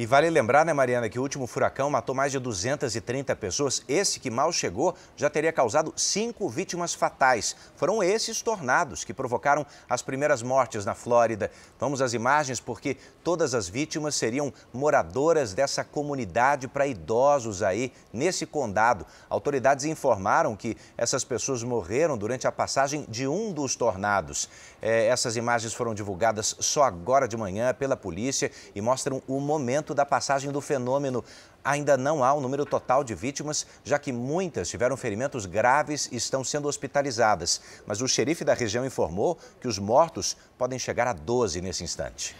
E vale lembrar, né, Mariana, que o último furacão matou mais de 230 pessoas. Esse que mal chegou já teria causado cinco vítimas fatais. Foram esses tornados que provocaram as primeiras mortes na Flórida. Vamos às imagens, porque todas as vítimas seriam moradoras dessa comunidade para idosos aí, nesse condado. Autoridades informaram que essas pessoas morreram durante a passagem de um dos tornados. É, essas imagens foram divulgadas só agora de manhã pela polícia e mostram o momento momento da passagem do fenômeno. Ainda não há um número total de vítimas, já que muitas tiveram ferimentos graves e estão sendo hospitalizadas. Mas o xerife da região informou que os mortos podem chegar a 12 nesse instante.